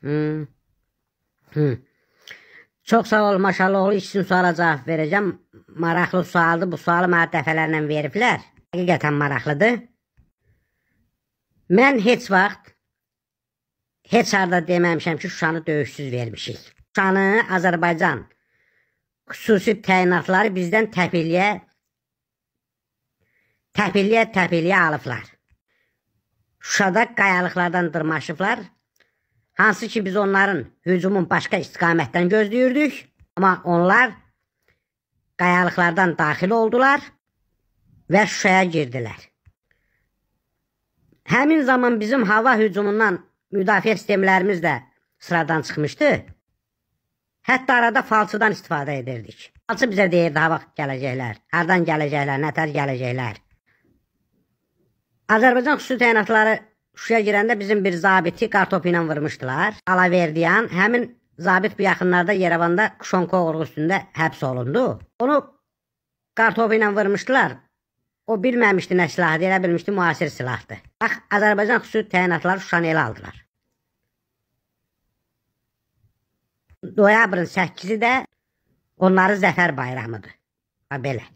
Hmm. Çox sağ ol, maşallah oğlu, ikisin suala cavab verəcəm. Maraqlı sualdır, bu sualı mənə dəfələrlə veriblər. Həqiqətən maraqlıdır. Mən heç vaxt heç harda deməmişəm ki, Şuşanı döyüşsüz vermişik. Şuşanı Azərbaycan xüsusi təyinatları bizdən təpiliyə təpiliyə təpiliyə alıblar. Şuşada qayalıqlardan dırmaşıblar. Hansı ki biz onların hücumun başqa istiqamətdən gözləyirdik. Amma onlar qayalıqlardan daxil oldular və Şuşaya girdilər. Həmin zaman bizim hava hücumundan müdafiə sistemlərimiz də sıradan çıxmışdı. Hətta arada falçıdan istifadə edirdik. Falçı bizə deyirdi, ha vaxt gələcəklər, hardan gələcəklər, nətər gələcəklər. Azərbaycan xüsusi təyinatları Şuşaya girəndə bizim bir zabiti kartopu ilə vurmuşdular. Alaverdiyan həmin zabit bu yaxınlarda Yerevanda Kuşonko orğu üstündə həbs olundu. Onu kartopu ilə vurmuşdular. O bilməmişdi nə silahdır, elə bilmişdi müasir silahdır. Bax, Azərbaycan xüsusi təyinatları Şuşanı elə aldılar. Noyabrın 8-i də onların zəfər bayramıdır. Ha belə.